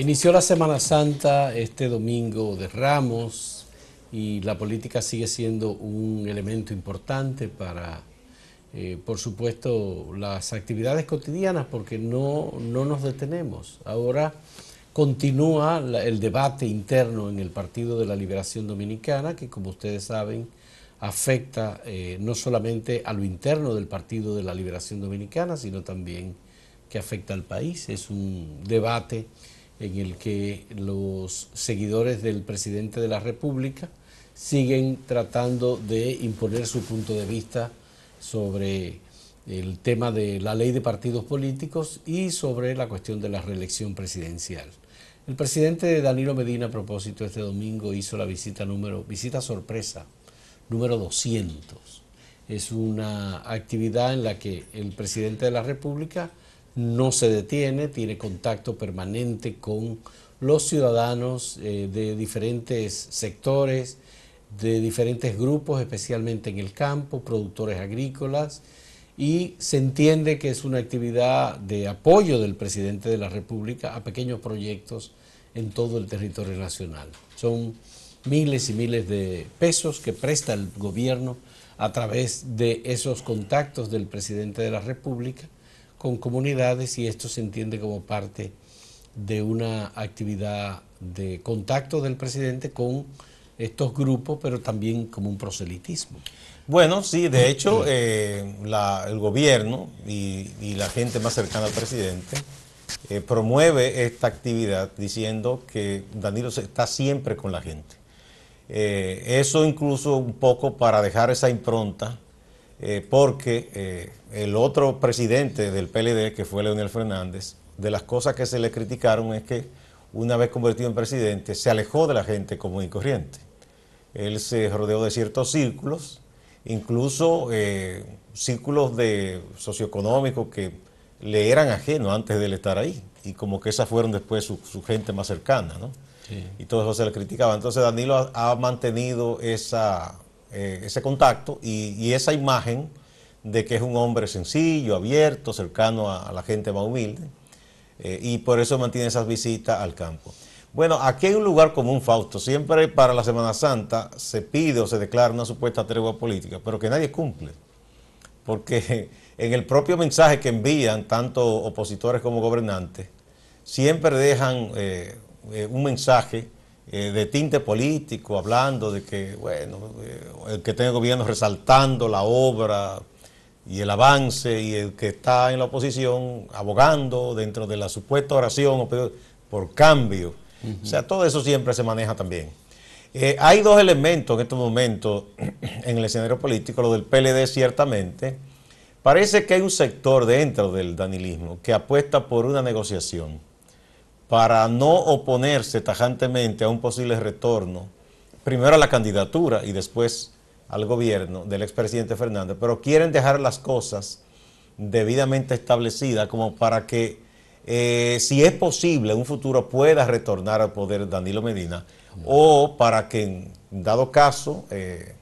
Inició la Semana Santa este domingo de Ramos y la política sigue siendo un elemento importante para, eh, por supuesto, las actividades cotidianas porque no, nos detenemos. Ahora continúa el debate interno en el Partido de la Liberación Dominicana que, como ustedes saben, afecta eh, no solamente a lo interno del Partido de la Liberación Dominicana, sino también que afecta al país. Es un debate en el que los seguidores del presidente de la República siguen tratando de imponer su punto de vista sobre el tema de la ley de partidos políticos y sobre la cuestión de la reelección presidencial. El presidente Danilo Medina, a propósito, este domingo hizo la visita número, visita sorpresa, número 200. Es una actividad en la que el presidente de la República no se detiene, tiene contacto permanente con los ciudadanos eh, de diferentes sectores, de diferentes grupos, especialmente en el campo, productores agrícolas, y se entiende que es una actividad de apoyo del presidente de la República a pequeños proyectos en todo el territorio nacional. Son miles y miles de pesos que presta el gobierno a través de esos contactos del presidente de la República con comunidades y esto se entiende como parte de una actividad de contacto del presidente con estos grupos, pero también como un proselitismo. Bueno, sí, de mm. hecho, eh, el gobierno y, la gente más cercana al presidente eh, promueve esta actividad diciendo que Danilo está siempre con la gente. Eh, eso incluso un poco para dejar esa impronta eh, porque eh, el otro presidente del PLD, que fue Leonel Fernández, de las cosas que se le criticaron es que una vez convertido en presidente, se alejó de la gente común y corriente. Él se rodeó de ciertos círculos, incluso eh, círculos de socioeconómicos que le eran ajenos antes de él estar ahí, y como que esas fueron después su, gente más cercana, ¿no? Y todo eso se le criticaba. Entonces Danilo ha mantenido esa eh, ese contacto y, esa imagen de que es un hombre sencillo, abierto, cercano a, la gente más humilde, eh, y por eso mantiene esas visitas al campo. Bueno, aquí hay un lugar común, Fausto. Siempre para la Semana Santa se pide o se declara una supuesta tregua política, pero que nadie cumple. Porque en el propio mensaje que envían tanto opositores como gobernantes, siempre dejan eh, un mensaje eh, de tinte político, hablando de que, bueno, eh, el que tiene gobierno resaltando la obra y el avance, y el que está en la oposición abogando dentro de la supuesta oración por cambio. O sea, todo eso siempre se maneja también. Eh, hay dos elementos en estos momentos en el escenario político, lo del PLD ciertamente. Parece que hay un sector dentro del danilismo que apuesta por una negociación para no oponerse tajantemente a un posible retorno, primero a la candidatura y después al gobierno del expresidente Fernández, pero quieren dejar las cosas debidamente establecidas como para que, eh, si es posible, un futuro pueda retornar al poder Danilo Medina, o para que, en dado caso, eh,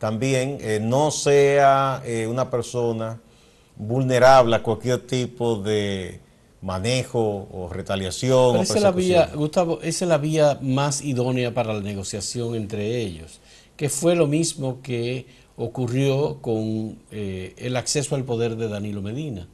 también eh, no sea una persona vulnerable a cualquier tipo de manejo o retaliación. esa o la vía, Gustavo, esa es la vía más idónea para la negociación entre ellos, que fue lo mismo que ocurrió con eh, el acceso al poder de Danilo Medina.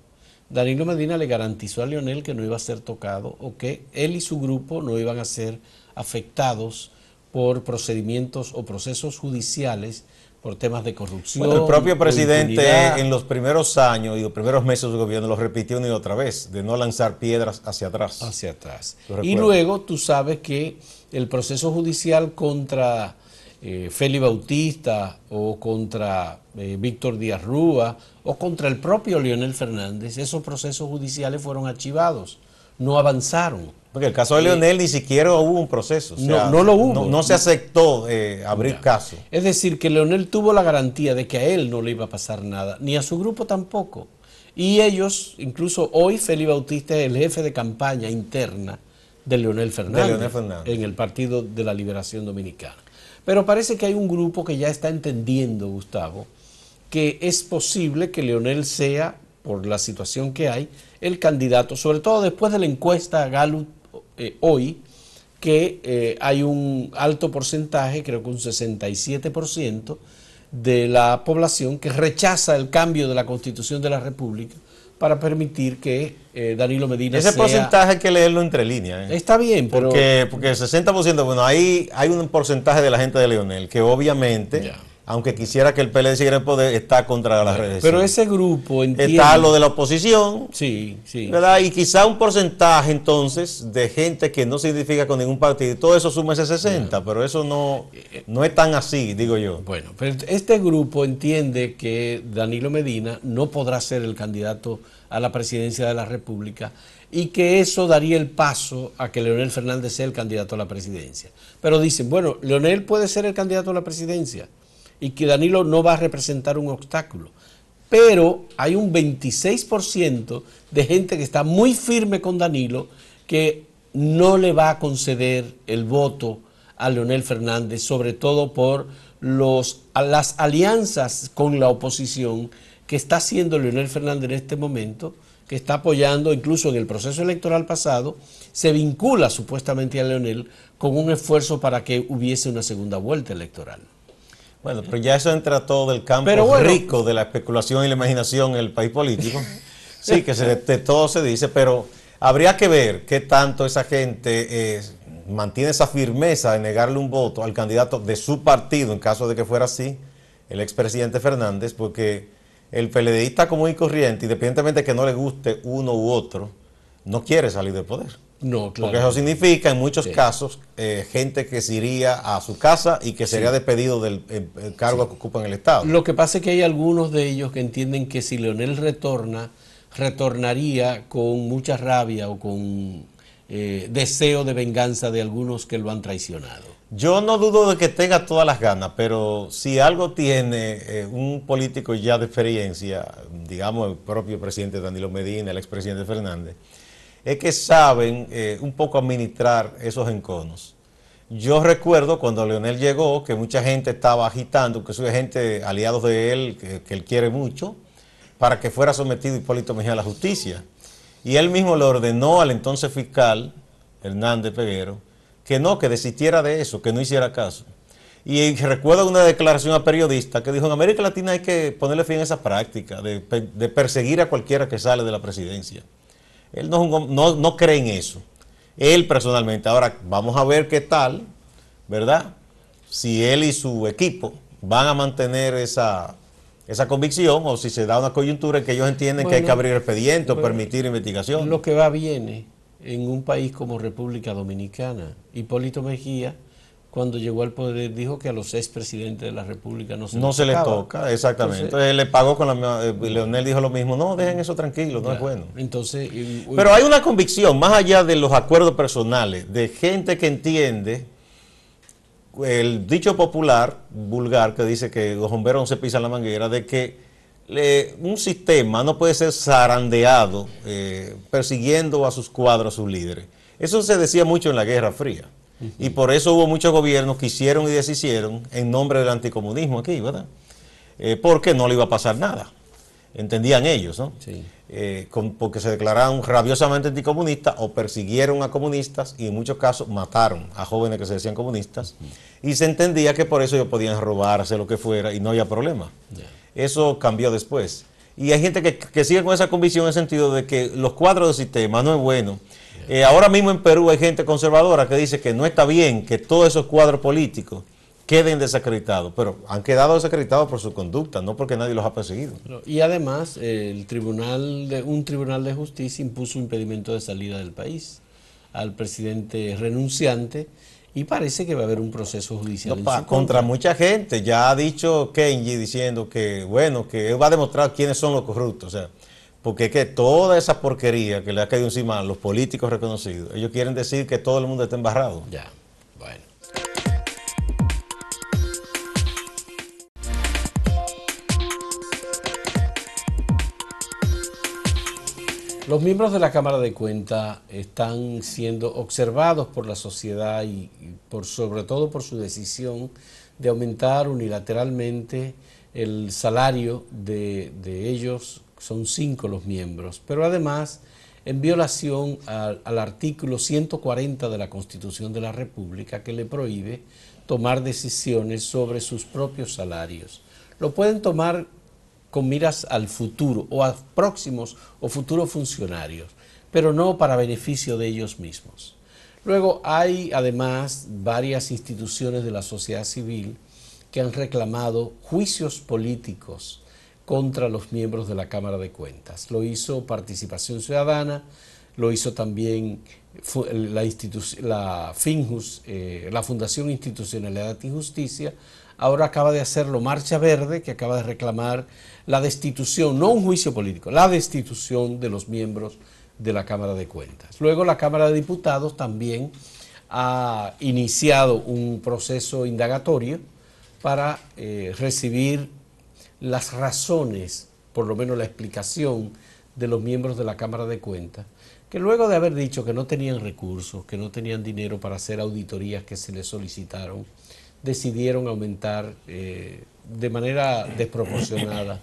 Danilo Medina le garantizó a Leonel que no iba a ser tocado o que él y su grupo no iban a ser afectados por procedimientos o procesos judiciales por temas de corrupción. el propio presidente en los primeros años y los primeros meses de gobierno lo repitió una y otra vez, de no lanzar piedras hacia atrás. Hacia atrás. Y luego tú sabes que el proceso judicial contra eh, Feli Bautista o contra eh, Víctor Díaz Rúa o contra el propio Leonel Fernández, esos procesos judiciales fueron archivados, no avanzaron. Porque el caso de Leonel ni siquiera hubo un proceso. no, no, lo hubo. No, se aceptó eh, abrir caso. Es decir, que Leonel tuvo la garantía de que a él no le iba a pasar nada, ni a su grupo tampoco. Y ellos, incluso hoy Félix Bautista es el jefe de campaña interna de Leonel Fernández, en el Partido de la Liberación Dominicana. Pero parece que hay un grupo que ya está entendiendo, Gustavo, que es posible que Leonel sea, por la situación que hay, el candidato, sobre todo después de la encuesta Gallup eh, hoy que eh, hay un alto porcentaje, creo que un 67% de la población que rechaza el cambio de la Constitución de la República para permitir que eh, Danilo Medina Ese porcentaje hay que leerlo entre líneas. Está bien, pero... Porque, el 60%, bueno, ahí hay, un porcentaje de la gente de Leonel que obviamente aunque quisiera que el PLD siguiera en poder, está contra las redes. Pero ese grupo entiende. Está lo de la oposición. Sí, sí. ¿Verdad? Y quizá un porcentaje entonces de gente que no se identifica con ningún partido. Todo eso suma ese 60, pero eso no, eh, eh. no es tan así, digo yo. Bueno, pero este grupo entiende que Danilo Medina no podrá ser el candidato a la presidencia de la República y que eso daría el paso a que Leonel Fernández sea el candidato a la presidencia. Pero dicen, bueno, Leonel puede ser el candidato a la presidencia y que Danilo no va a representar un obstáculo. Pero hay un 26% de gente que está muy firme con Danilo que no le va a conceder el voto a Leonel Fernández, sobre todo por los, las alianzas con la oposición que está haciendo Leonel Fernández en este momento, que está apoyando incluso en el proceso electoral pasado, se vincula supuestamente a Leonel con un esfuerzo para que hubiese una segunda vuelta electoral. Bueno, pero ya eso entra todo del campo rico de la especulación y la imaginación en el país político. sí, que se, de todo se dice, pero habría que ver qué tanto esa gente eh, mantiene esa firmeza de negarle un voto al candidato de su partido, en caso de que fuera así, el expresidente Fernández, porque el PLDista común y corriente, independientemente de que no le guste uno u otro, no quiere salir del poder. No, claro. Porque eso significa en muchos casos eh, gente que se iría a su casa y que sería despedido del eh, cargo que ocupa en el Estado. Lo que pasa es que hay algunos de ellos que entienden que si Leonel retorna, retornaría con mucha rabia o con eh, deseo de venganza de algunos que lo han traicionado. Yo no dudo de que tenga todas las ganas, pero si algo tiene un político ya de experiencia, digamos el propio presidente Danilo Medina, el expresidente Fernández, es que saben eh, un poco administrar esos enconos. Yo recuerdo cuando Leonel llegó que mucha gente estaba agitando, que sube gente aliados de él, que, él quiere mucho, para que fuera sometido Hipólito Mejía a la justicia. Y él mismo le ordenó al entonces fiscal, Hernández Peguero, que no, que desistiera de eso, que no hiciera caso. Y recuerdo una declaración a periodista que dijo, en América Latina hay que ponerle fin a esa práctica de perseguir a cualquiera que sale de la presidencia. Él no, cree en eso. Él personalmente. Ahora vamos a ver qué tal, ¿verdad? Si él y su equipo van a mantener esa, convicción o si se da una coyuntura en que ellos entienden que hay que abrir expediente, o permitir investigación. Lo que va bien en un país como República Dominicana. Hipólito Mejía cuando llegó al poder dijo que a los expresidentes de la República no se, no se les toca. Exactamente. Entonces, le pagó con la misma, eh, Leonel dijo lo mismo, no, dejen eso tranquilo, no es bueno. Entonces, Pero hay una convicción, más allá de los acuerdos personales, de gente que entiende el dicho popular, vulgar, que dice que los bomberos no se pisan la manguera, de que un sistema no puede ser zarandeado eh, persiguiendo a sus cuadros, a sus líderes. Eso se decía mucho en la Guerra Fría. Y por eso hubo muchos gobiernos que hicieron y deshicieron en nombre del anticomunismo aquí, ¿verdad? Eh, porque no le iba a pasar nada. Entendían ellos, ¿no? Sí. Eh, porque se declararon rabiosamente anticomunistas o persiguieron a comunistas y en muchos casos mataron a jóvenes que se decían comunistas. Y se entendía que por eso ellos podían robarse lo que fuera y no había problema. Eso cambió después. Y hay gente que, que sigue con esa convicción en el sentido de que los cuadros del sistema no es bueno eh, ahora mismo en Perú hay gente conservadora que dice que no está bien que todos esos cuadros políticos queden desacreditados, pero han quedado desacreditados por su conducta, no porque nadie los ha perseguido. Y además, el tribunal de, un tribunal de justicia impuso un impedimento de salida del país al presidente renunciante y parece que va a haber un proceso judicial. contra mucha gente, ya ha dicho Kenji diciendo que, bueno, que va a demostrar quiénes son los corruptos. Porque es que toda esa porquería que le ha caído encima a los políticos reconocidos, ellos quieren decir que todo el mundo está embarrado. Ya, bueno. Los miembros de la Cámara de Cuentas están siendo observados por la sociedad y, por, sobre todo por su decisión de aumentar unilateralmente el salario de, de ellos son cinco los miembros, pero además en violación al, artículo 140 de la Constitución de la República que le prohíbe tomar decisiones sobre sus propios salarios. Lo pueden tomar con miras al futuro o a próximos o futuros funcionarios, pero no para beneficio de ellos mismos. Luego hay además varias instituciones de la sociedad civil que han reclamado juicios políticos contra los miembros de la Cámara de Cuentas. Lo hizo Participación Ciudadana, lo hizo también la, la eh, la Fundación Institucionalidad y Justicia, ahora acaba de hacerlo Marcha Verde, que acaba de reclamar la destitución, no un juicio político, la destitución de los miembros de la Cámara de Cuentas. Luego la Cámara de Diputados también ha iniciado un proceso indagatorio para eh, recibir las razones, por lo menos la explicación de los miembros de la Cámara de Cuentas, que luego de haber dicho que no tenían recursos, que no tenían dinero para hacer auditorías que se les solicitaron, decidieron aumentar eh, de manera desproporcionada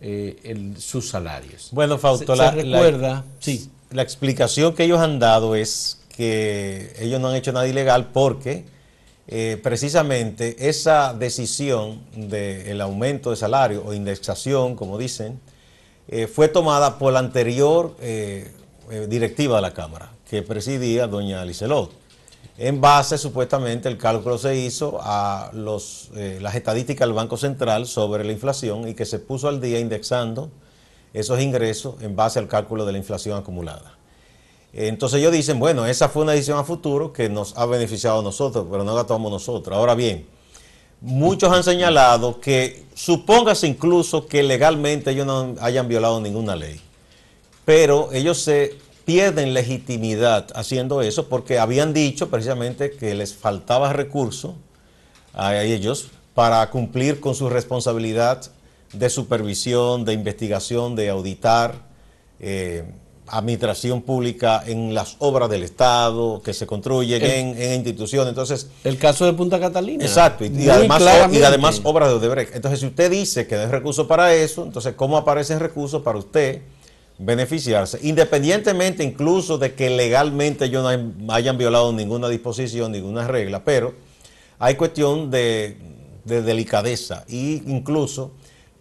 eh, sus salarios. Bueno, Fausto, recuerda, sí. la explicación que ellos han dado es que ellos no han hecho nada ilegal porque eh, precisamente esa decisión del aumento de salario o indexación, como dicen, eh, fue tomada por la anterior eh, directiva de la Cámara, que presidía doña Alicelot. En base, supuestamente, el cálculo se hizo a los, las estadísticas del Banco Central sobre la inflación y que se puso al día indexando esos ingresos en base al cálculo de la inflación acumulada. Entonces ellos dicen, bueno, esa fue una decisión a futuro que nos ha beneficiado a nosotros, pero no la tomamos nosotros. Ahora bien, muchos han señalado que supóngase incluso que legalmente ellos no hayan violado ninguna ley, pero ellos se pierden legitimidad haciendo eso porque habían dicho precisamente que les faltaba recurso a ellos para cumplir con su responsabilidad de supervisión, de investigación, de auditar. Eh, administración pública en las obras del Estado que se construyen en, instituciones. Entonces, el caso de Punta Catalina. Exacto, y, además, obras de Odebrecht. Entonces, si usted dice que no hay recursos para eso, entonces, ¿cómo aparecen recursos para usted beneficiarse? Independientemente incluso de que legalmente ellos no hayan violado ninguna disposición, ninguna regla, pero hay cuestión de, de delicadeza e incluso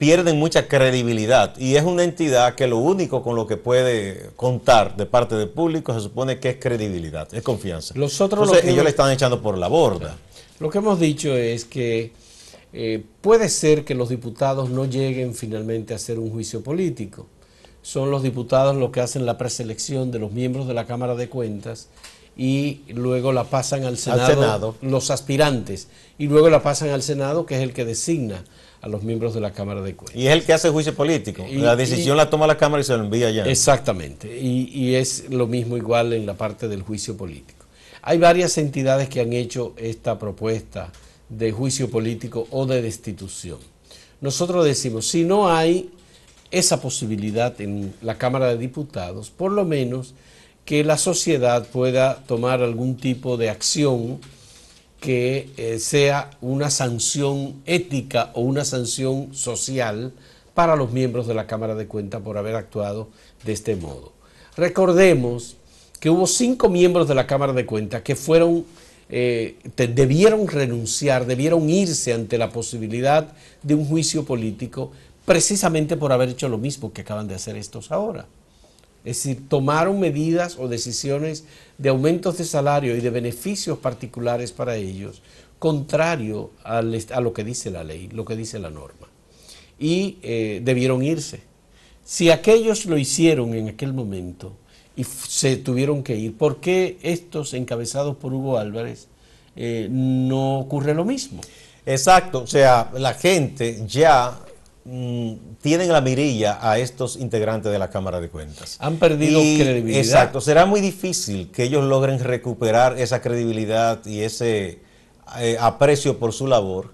pierden mucha credibilidad y es una entidad que lo único con lo que puede contar de parte del público se supone que es credibilidad, es confianza. Los otros Entonces, ellos le están echando por la borda. Lo que hemos dicho es que eh, puede ser que los diputados no lleguen finalmente a hacer un juicio político. Son los diputados los que hacen la preselección de los miembros de la Cámara de Cuentas y luego la pasan al Senado. los aspirantes y luego la pasan al Senado que es el que designa a los miembros de la Cámara de Cuentas. Y es el que hace juicio político. la decisión la toma la Cámara y se lo envía allá. Exactamente. Y, y, es lo mismo igual en la parte del juicio político. Hay varias entidades que han hecho esta propuesta de juicio político o de destitución. Nosotros decimos, si no hay esa posibilidad en la Cámara de Diputados, por lo menos que la sociedad pueda tomar algún tipo de acción que eh, sea una sanción ética o una sanción social para los miembros de la Cámara de Cuentas por haber actuado de este modo. Recordemos que hubo cinco miembros de la Cámara de Cuentas que fueron, eh, debieron renunciar, debieron irse ante la posibilidad de un juicio político precisamente por haber hecho lo mismo que acaban de hacer estos ahora. Es decir, tomaron medidas o decisiones de aumentos de salario y de beneficios particulares para ellos, contrario a lo que dice la ley, lo que dice la norma. Y eh, debieron irse. Si aquellos lo hicieron en aquel momento y se tuvieron que ir, ¿por qué estos encabezados por Hugo Álvarez eh, no ocurre lo mismo? Exacto, o sea, la gente ya Mm, tienen la mirilla a estos integrantes de la Cámara de Cuentas. Han perdido credibilidad. Exacto, será muy difícil que ellos logren recuperar esa credibilidad y ese eh, aprecio por su labor,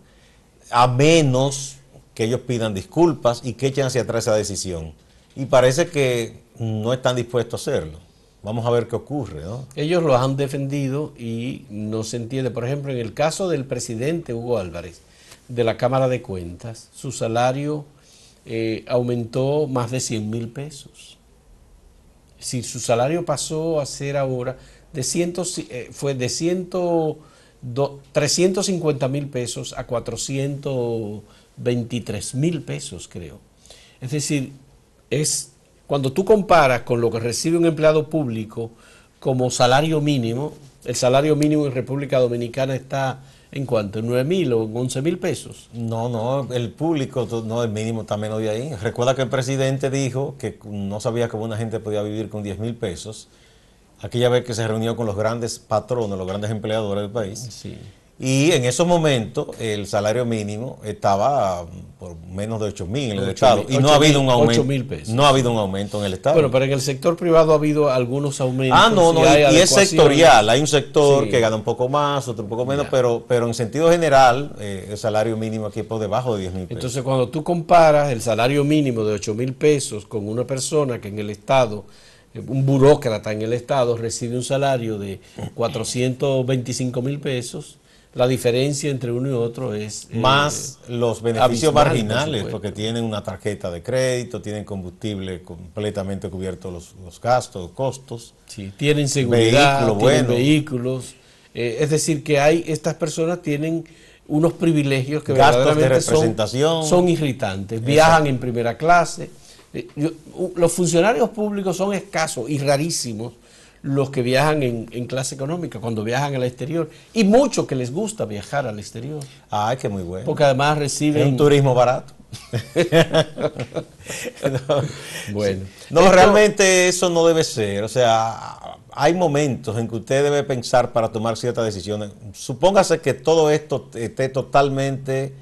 a menos que ellos pidan disculpas y que echen hacia atrás esa decisión. Y parece que no están dispuestos a hacerlo. Vamos a ver qué ocurre. ¿no? Ellos lo han defendido y no se entiende. Por ejemplo, en el caso del presidente Hugo Álvarez, de la Cámara de Cuentas, su salario eh, aumentó más de 100 mil pesos. Es decir, su salario pasó a ser ahora de eh, fue de 350 mil pesos a 423 mil pesos, creo. Es decir, es cuando tú comparas con lo que recibe un empleado público como salario mínimo, el salario mínimo en República Dominicana está ¿En cuánto? ¿En 9 mil o once 11 mil pesos? No, no, el público, no, el mínimo está menos de ahí. Recuerda que el presidente dijo que no sabía cómo una gente podía vivir con 10 mil pesos. Aquella vez que se reunió con los grandes patronos, los grandes empleadores del país. Sí y en esos momentos el salario mínimo estaba mm, por menos de 8 mil en el Estado. y no ha habido un aumento. No ha habido un aumento en el Estado. pero pero en el sector privado ha habido algunos aumentos. Ah, no, no. Y, es sectorial. Hay un sector que gana un poco más, otro un poco menos, pero, pero en sentido general eh, el salario mínimo aquí es por debajo de 10 mil pesos. Entonces, cuando tú comparas el salario mínimo de 8 mil pesos con una persona que en el Estado eh, un burócrata en el Estado recibe un salario de 425 mil pesos, la diferencia entre uno y otro es... Eh, Más los beneficios marginales, porque tienen una tarjeta de crédito, tienen combustible completamente cubierto los, los gastos, costos. Sí, tienen seguridad, tienen vehículos. Eh, es decir, que hay estas personas tienen unos privilegios que verdaderamente son, irritantes. Viajan en primera clase. Eh, los funcionarios públicos son escasos y rarísimos los que viajan en, clase económica, cuando viajan al exterior, y muchos que les gusta viajar al exterior. Ah, que muy bueno. Porque además reciben... un turismo barato. bueno. No, realmente eso no debe ser. O sea, hay momentos en que usted debe pensar para tomar ciertas decisiones. Supóngase que todo esto esté totalmente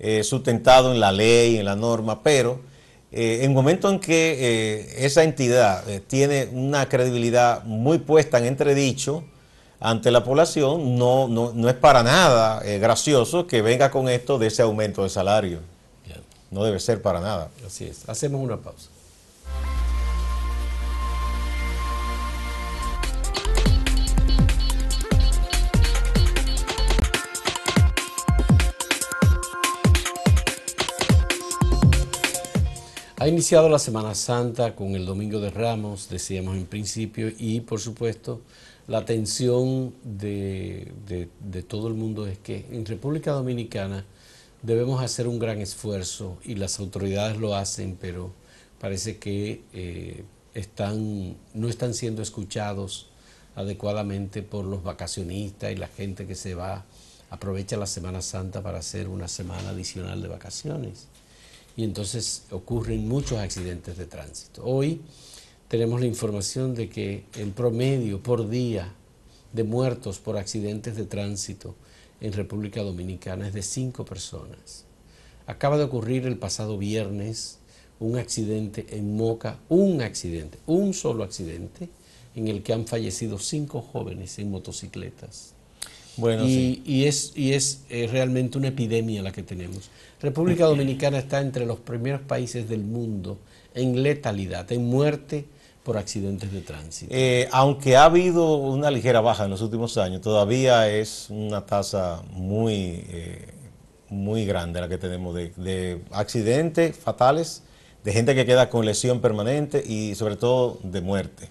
eh, sustentado en la ley, en la norma, pero eh, en el momento en que eh, esa entidad eh, tiene una credibilidad muy puesta en entredicho ante la población, no, no, no es para nada gracioso que venga con esto de ese aumento de salario. No debe ser para nada. Así es. Hacemos una pausa. Ha iniciado la Semana Santa con el Domingo de Ramos, decíamos en principio, y por supuesto la atención de, todo el mundo es que en República Dominicana debemos hacer un gran esfuerzo y las autoridades lo hacen, pero parece que eh, están, no están siendo escuchados adecuadamente por los vacacionistas y la gente que se va, aprovecha la Semana Santa para hacer una semana adicional de vacaciones y entonces ocurren muchos accidentes de tránsito. Hoy tenemos la información de que el promedio por día de muertos por accidentes de tránsito en República Dominicana es de cinco personas. Acaba de ocurrir el pasado viernes un accidente en Moca, un accidente, un solo accidente, en el que han fallecido cinco jóvenes en motocicletas. Bueno, y, es, es eh, realmente una epidemia la que tenemos. República Dominicana está entre los primeros países del mundo en letalidad, en muerte por accidentes de tránsito. Eh, aunque ha habido una ligera baja en los últimos años, todavía es una tasa muy, eh, muy grande la que tenemos de, accidentes fatales, de gente que queda con lesión permanente y sobre todo de muerte.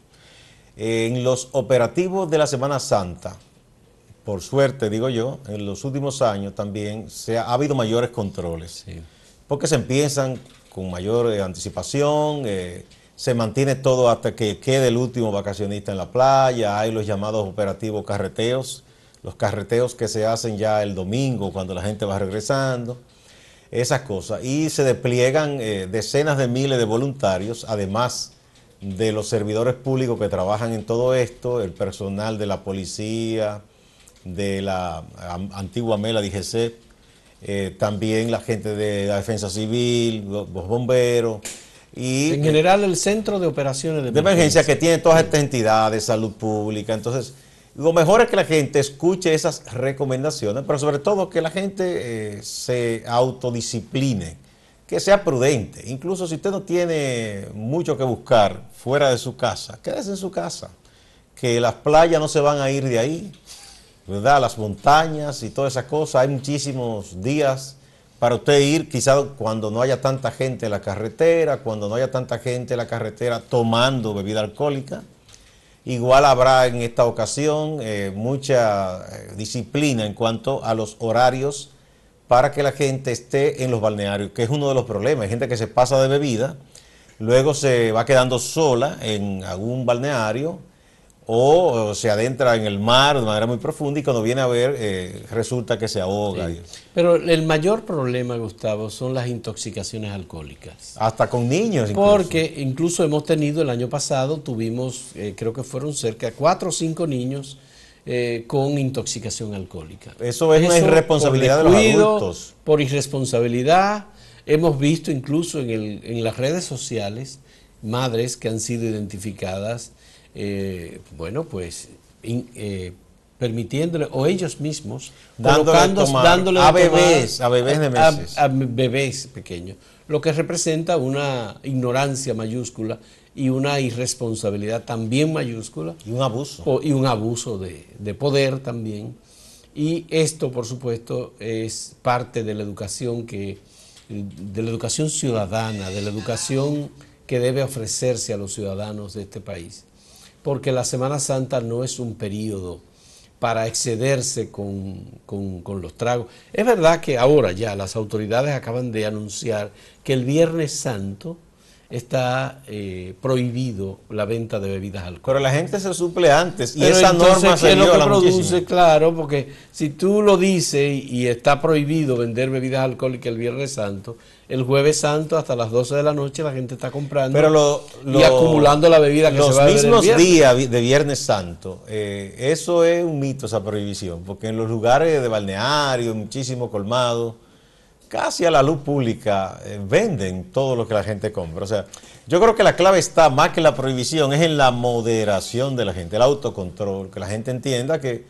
en los operativos de la Semana Santa, por suerte, digo yo, en los últimos años también se ha, habido mayores controles. Porque se empiezan con mayor eh, anticipación, eh, se mantiene todo hasta que quede el último vacacionista en la playa, hay los llamados operativos carreteos, los carreteos que se hacen ya el domingo cuando la gente va regresando, esas cosas. Y se despliegan eh, decenas de miles de voluntarios, además de los servidores públicos que trabajan en todo esto, el personal de la policía, de la antigua MELA DGC, eh, también la gente de la defensa civil, los, bomberos. Y, en eh, general el centro de operaciones de emergencia, que tiene todas estas entidades, salud pública. Entonces, lo mejor es que la gente escuche esas recomendaciones, pero sobre todo que la gente eh, se autodiscipline, que sea prudente. Incluso si usted no tiene mucho que buscar fuera de su casa, quédese en su casa, que las playas no se van a ir de ahí. Las montañas y todas esas cosas, Hay muchísimos días para usted ir, quizás cuando no haya tanta gente en la carretera, cuando no haya tanta gente en la carretera tomando bebida alcohólica. Igual habrá en esta ocasión eh, mucha eh, disciplina en cuanto a los horarios para que la gente esté en los balnearios, que es uno de los problemas. Hay gente que se pasa de bebida, luego se va quedando sola en algún balneario, o, se adentra en el mar de manera muy profunda y cuando viene a ver eh, resulta que se ahoga. Pero el mayor problema, Gustavo, son las intoxicaciones alcohólicas. Hasta con niños. Porque incluso hemos tenido el año pasado, tuvimos, eh, creo que fueron cerca de cuatro o cinco niños. Eh, con intoxicación alcohólica. Eso es una irresponsabilidad de los adultos. Por irresponsabilidad, hemos visto incluso en, en las redes sociales madres que han sido identificadas eh, bueno, pues eh, permitiéndole, o ellos mismos, dándole, a, bebés, a bebés de meses. A, bebés pequeños, lo que representa una ignorancia mayúscula y una irresponsabilidad también mayúscula. Y un abuso. y un abuso de, de poder también. Y esto, por supuesto, es parte de la educación que de la educación ciudadana, de la educación que debe ofrecerse a los ciudadanos de este país porque la Semana Santa no es un periodo para excederse con, los tragos. Es verdad que ahora ya las autoridades acaban de anunciar que el Viernes Santo está eh, prohibido la venta de bebidas alcohólicas. Pero la gente se suple antes y esa norma se es lo produce, claro, porque si tú lo dices y está prohibido vender bebidas alcohólicas el Viernes Santo, el jueves santo hasta las 12 de la noche la gente está comprando y acumulando la bebida que se va Los mismos días de Viernes Santo, eh, eso es un mito esa prohibición, porque en los lugares de balneario, muchísimo colmado, casi a la luz pública eh, venden todo lo que la gente compra. O sea, yo creo que la clave está más que la prohibición, es en la moderación de la gente, el autocontrol, que la gente entienda que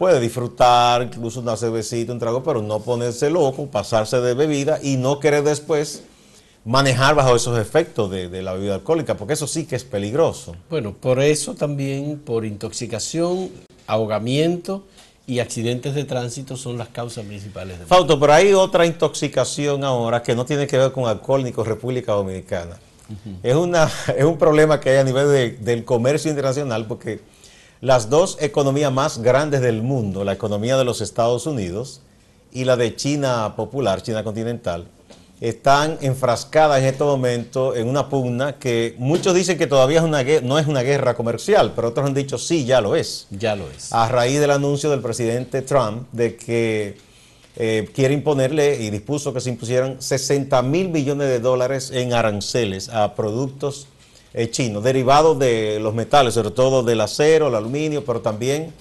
puede disfrutar incluso un cervecito, un trago, pero no ponerse loco, pasarse de bebida y no querer después manejar bajo esos efectos de, la bebida alcohólica, porque eso sí que es peligroso. Bueno, por eso también, por intoxicación, ahogamiento y accidentes de tránsito son las causas principales. De Fauto, pero hay otra intoxicación ahora que no tiene que ver con alcohol ni con República Dominicana. es, una, es un problema que hay a nivel del comercio internacional, porque las dos economías más grandes del mundo, la economía de los Estados Unidos y la de China popular, China continental, están enfrascadas en este momento en una pugna que muchos dicen que todavía no es una guerra comercial, pero otros han dicho sí, ya lo es. Ya lo es. A raíz del anuncio del presidente Trump de que eh, quiere imponerle y dispuso que se impusieran 60 mil millones de dólares en aranceles a productos eh, chino, derivado derivados de los metales, sobre todo del acero, el aluminio, pero también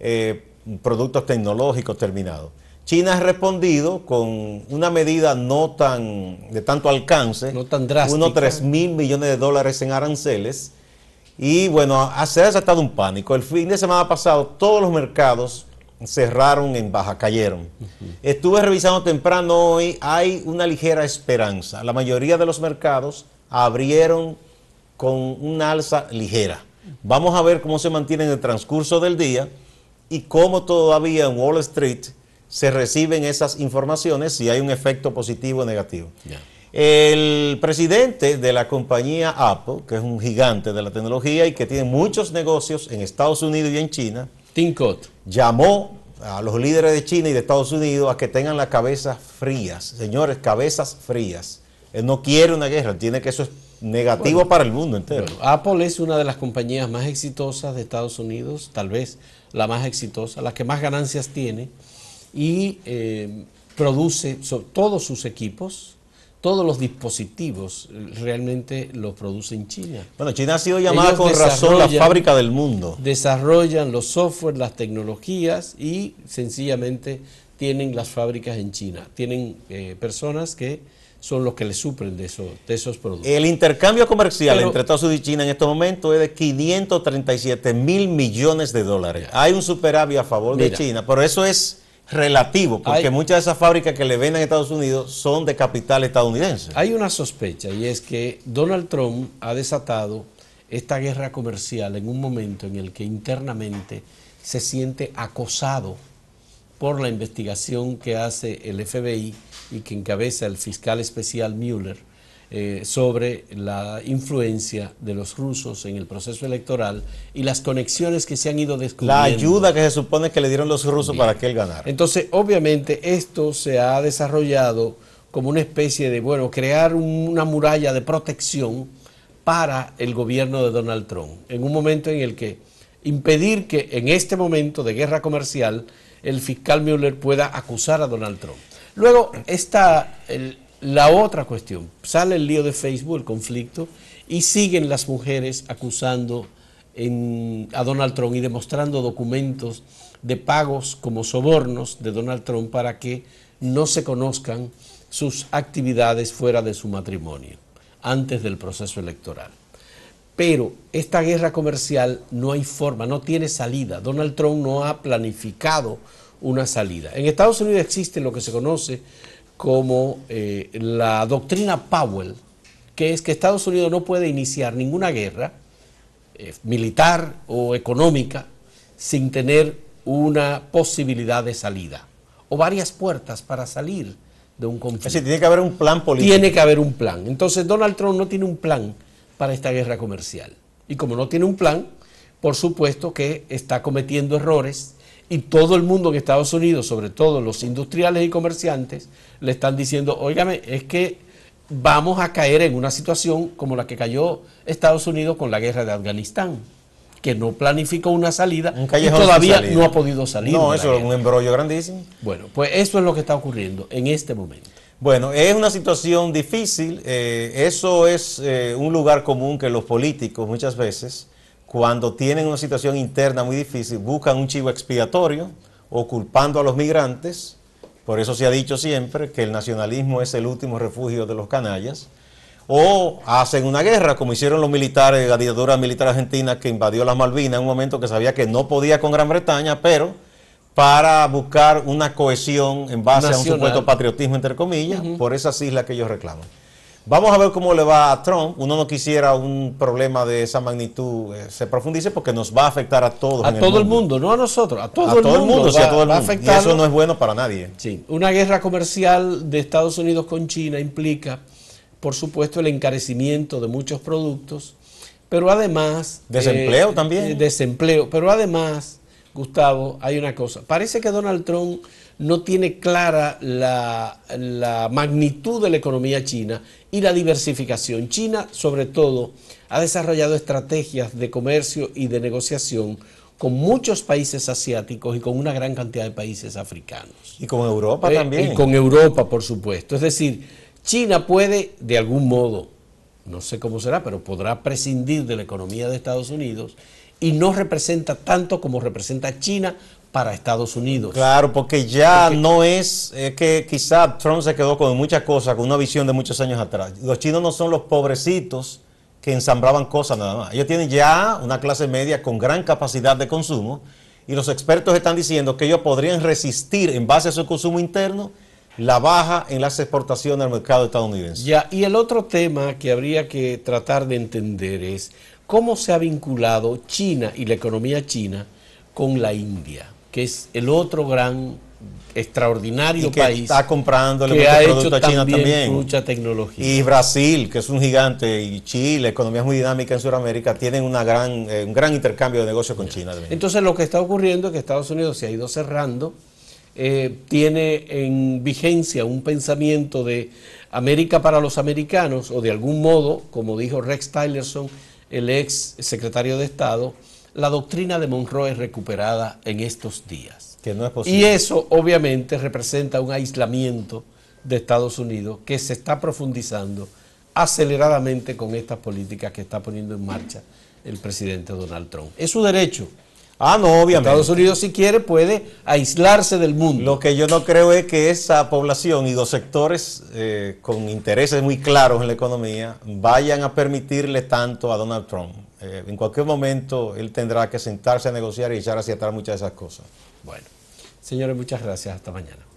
eh, productos tecnológicos terminados. China ha respondido con una medida no tan de tanto alcance, no tan drástica, unos 3 mil millones de dólares en aranceles. Y bueno, se ha desatado un pánico. El fin de semana pasado todos los mercados cerraron en baja, cayeron. Estuve revisando temprano hoy, hay una ligera esperanza. La mayoría de los mercados abrieron con una alza ligera. Vamos a ver cómo se mantiene en el transcurso del día y cómo todavía en Wall Street se reciben esas informaciones si hay un efecto positivo o negativo. El presidente de la compañía Apple, que es un gigante de la tecnología y que tiene muchos negocios en Estados Unidos y en China, Tim Cook, llamó a los líderes de China y de Estados Unidos a que tengan las cabezas frías. Señores, cabezas frías. Él no quiere una guerra, tiene que eso negativo para el mundo entero. Apple es una de las compañías más exitosas de Estados Unidos, tal vez la más exitosa, la que más ganancias tiene y eh, produce todos sus equipos, todos los dispositivos eh, realmente los produce en China. Bueno, China ha sido llamada con razón la fábrica del mundo. Desarrollan los software, las tecnologías y sencillamente tienen las fábricas en China. Tienen eh, personas que son los que le supren de esos, de esos productos. El intercambio comercial entre Estados Unidos y China en este momento es de 537 mil millones de dólares. Hay un superávit a favor de China, pero eso es relativo, porque muchas de esas fábricas que le venden a Estados Unidos son de capital estadounidense. Hay una sospecha y es que Donald Trump ha desatado esta guerra comercial en un momento en el que internamente se siente acosado por la investigación que hace el FBI y que encabeza el fiscal especial Mueller eh, sobre la influencia de los rusos en el proceso electoral y las conexiones que se han ido descubriendo. La ayuda que se supone que le dieron los rusos para que él ganara. Entonces, obviamente, esto se ha desarrollado como una especie de, bueno, crear una muralla de protección para el gobierno de Donald Trump, en un momento en el que impedir que en este momento de guerra comercial el fiscal Mueller pueda acusar a Donald Trump. Luego está la otra cuestión. Sale el lío de Facebook, el conflicto, y siguen las mujeres acusando a Donald Trump y demostrando documentos de pagos como sobornos de Donald Trump para que no se conozcan sus actividades fuera de su matrimonio, antes del proceso electoral. Pero esta guerra comercial no hay forma, no tiene salida. Donald Trump no ha planificado una salida. En Estados Unidos existe lo que se conoce como eh, la doctrina Powell, que es que Estados Unidos no puede iniciar ninguna guerra eh, militar o económica sin tener una posibilidad de salida o varias puertas para salir de un conflicto. Es tiene que haber un plan político. Tiene que haber un plan. Entonces Donald Trump no tiene un plan para esta guerra comercial. Y como no tiene un plan, por supuesto que está cometiendo errores y todo el mundo en Estados Unidos, sobre todo los industriales y comerciantes, le están diciendo, óigame, es que vamos a caer en una situación como la que cayó Estados Unidos con la guerra de Afganistán que no planificó una salida y todavía no ha podido salir. No, eso es un embrollo grandísimo. Bueno, pues eso es lo que está ocurriendo en este momento. Bueno, es una situación difícil. Eh, eso es eh, un lugar común que los políticos muchas veces cuando tienen una situación interna muy difícil, buscan un chivo expiatorio o culpando a los migrantes. Por eso se ha dicho siempre que el nacionalismo es el último refugio de los canallas. O hacen una guerra, como hicieron los militares, la dictadura militar argentina que invadió las Malvinas en un momento que sabía que no podía con Gran Bretaña, pero para buscar una cohesión en base a un supuesto patriotismo, entre comillas, por esas islas que ellos reclaman. Vamos a ver cómo le va a Trump. Uno no quisiera un problema de esa magnitud eh, se profundice porque nos va a afectar a todos. A todo el mundo. no a nosotros, a todo, el, mundo. Sí, a todo el mundo. Y eso no es bueno para nadie. Sí, una guerra comercial de Estados Unidos con China implica, por supuesto, el encarecimiento de muchos productos, pero además... Desempleo eh, también. Eh, desempleo, pero además, Gustavo, hay una cosa. Parece que Donald Trump no tiene clara la, la magnitud de la economía china y la diversificación. China, sobre todo, ha desarrollado estrategias de comercio y de negociación con muchos países asiáticos y con una gran cantidad de países africanos. Y con Europa eh, también. Y con Europa, por supuesto. Es decir, China puede, de algún modo, no sé cómo será, pero podrá prescindir de la economía de Estados Unidos y no representa tanto como representa China para Estados Unidos. Claro, porque ya no es, es, que quizá Trump se quedó con muchas cosas, con una visión de muchos años atrás. Los chinos no son los pobrecitos que ensambraban cosas nada más. Ellos tienen ya una clase media con gran capacidad de consumo y los expertos están diciendo que ellos podrían resistir en base a su consumo interno la baja en las exportaciones al mercado estadounidense. Ya, y el otro tema que habría que tratar de entender es cómo se ha vinculado China y la economía china con la India que es el otro gran extraordinario que país está comprando que ha hecho a China también, mucha tecnología y Brasil que es un gigante y Chile economía muy dinámica en Sudamérica tienen una gran eh, un gran intercambio de negocios con China también. entonces lo que está ocurriendo es que Estados Unidos se ha ido cerrando eh, tiene en vigencia un pensamiento de América para los americanos o de algún modo como dijo Rex Tillerson el ex secretario de Estado la doctrina de Monroe es recuperada en estos días. Que no es posible. Y eso obviamente representa un aislamiento de Estados Unidos que se está profundizando aceleradamente con estas políticas que está poniendo en marcha el presidente Donald Trump. Es su derecho. Ah, no, obviamente. Estados Unidos, si quiere, puede aislarse del mundo. Lo que yo no creo es que esa población y dos sectores eh, con intereses muy claros en la economía vayan a permitirle tanto a Donald Trump. Eh, en cualquier momento él tendrá que sentarse a negociar y echar hacia atrás muchas de esas cosas. Bueno, señores, muchas gracias. Hasta mañana.